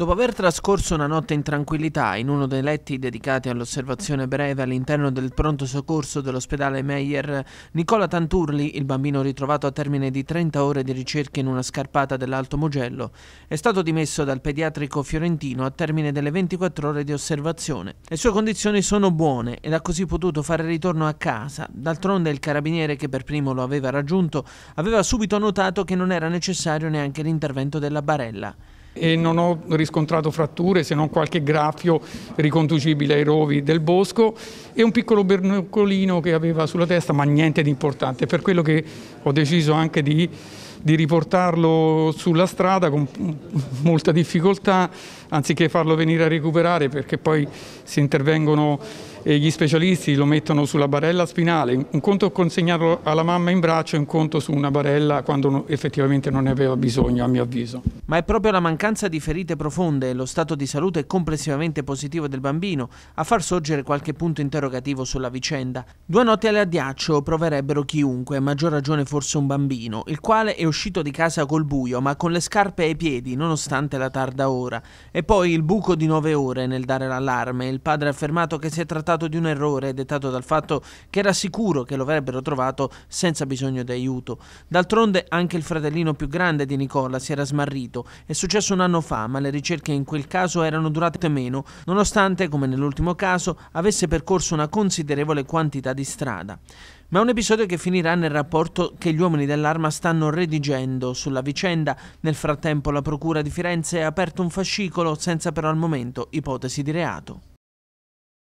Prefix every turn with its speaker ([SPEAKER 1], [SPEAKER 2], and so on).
[SPEAKER 1] Dopo aver trascorso una notte in tranquillità in uno dei letti dedicati all'osservazione breve all'interno del pronto soccorso dell'ospedale Meyer, Nicola Tanturli, il bambino ritrovato a termine di 30 ore di ricerche in una scarpata dell'Alto Mugello, è stato dimesso dal pediatrico fiorentino a termine delle 24 ore di osservazione. Le sue condizioni sono buone ed ha così potuto fare ritorno a casa. D'altronde il carabiniere che per primo lo aveva raggiunto aveva subito notato che non era necessario neanche l'intervento della barella e
[SPEAKER 2] non ho riscontrato fratture se non qualche graffio riconducibile ai rovi del bosco e un piccolo bernoccolino che aveva sulla testa ma niente di importante per quello che ho deciso anche di di riportarlo sulla strada con molta difficoltà anziché farlo venire a recuperare perché poi se intervengono eh, gli specialisti lo mettono sulla barella spinale, un conto consegnarlo alla mamma in braccio e un conto su una barella quando effettivamente non ne aveva bisogno a mio avviso. Ma è proprio la mancanza di
[SPEAKER 1] ferite profonde e lo stato di salute complessivamente positivo del bambino a far sorgere qualche punto interrogativo sulla vicenda. Due notti alle addiaccio proverebbero chiunque, a maggior ragione forse un bambino, il quale è uscito di casa col buio, ma con le scarpe ai piedi, nonostante la tarda ora. E poi il buco di nove ore nel dare l'allarme. Il padre ha affermato che si è trattato di un errore dettato dal fatto che era sicuro che lo avrebbero trovato senza bisogno di aiuto. D'altronde anche il fratellino più grande di Nicola si era smarrito. È successo un anno fa, ma le ricerche in quel caso erano durate meno, nonostante, come nell'ultimo caso, avesse percorso una considerevole quantità di strada ma è un episodio che finirà nel rapporto che gli uomini dell'arma stanno redigendo sulla vicenda. Nel frattempo la Procura di Firenze ha aperto un fascicolo senza però al momento ipotesi di reato.